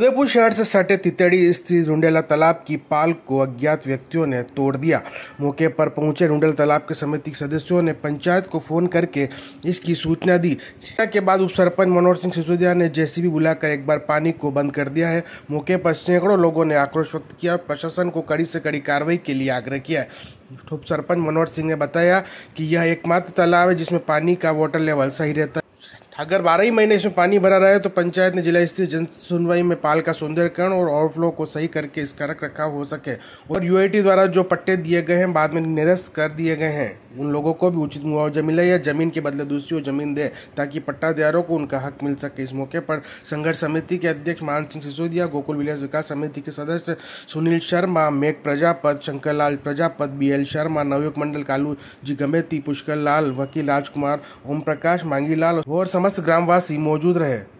उदयपुर शहर से सटे तितड़ी स्थित रुंडेला तालाब की पाल को अज्ञात व्यक्तियों ने तोड़ दिया मौके पर पहुंचे रुंडेला तालाब के समिति के सदस्यों ने पंचायत को फोन करके इसकी सूचना दी सूचना के बाद उप सरपंच मनोहर सिंह सिसोदिया ने जेसीबी बुलाकर एक बार पानी को बंद कर दिया है मौके पर सैकड़ों लोगों ने आक्रोश व्यक्त किया और प्रशासन को कड़ी से कड़ी कार्रवाई के लिए आग्रह किया है उप सरपंच मनोहर सिंह ने बताया कि यह एकमात्र तालाब है जिसमें पानी का वाटर लेवल सही रहता है अगर बारह ही महीने इसमें पानी भरा रहा है तो पंचायत ने जिला स्थित जन सुनवाई में पाल का सौंदर्यकरण और ओवरफ्लो को सही करके इसका रख रखाव हो सके और यूआईटी द्वारा जो पट्टे दिए गए हैं बाद में निरस्त कर दिए गए हैं उन लोगों को भी उचित मुआवजा मिले या जमीन के बदले दूसरी जमीन दे ताकि पट्टादारों को उनका हक मिल सके इस मौके पर संघर्ष समिति के अध्यक्ष मान सिंह सिसोदिया गोकुल विलास विकास समिति के सदस्य सुनील शर्मा मेघ प्रजापत शंकरलाल प्रजापत बी एल शर्मा नवयुक्त मंडल कालू जी गमेती पुष्कर लाल वकील राजकुमार ओम प्रकाश मांगीलाल और समस्त ग्रामवासी मौजूद रहे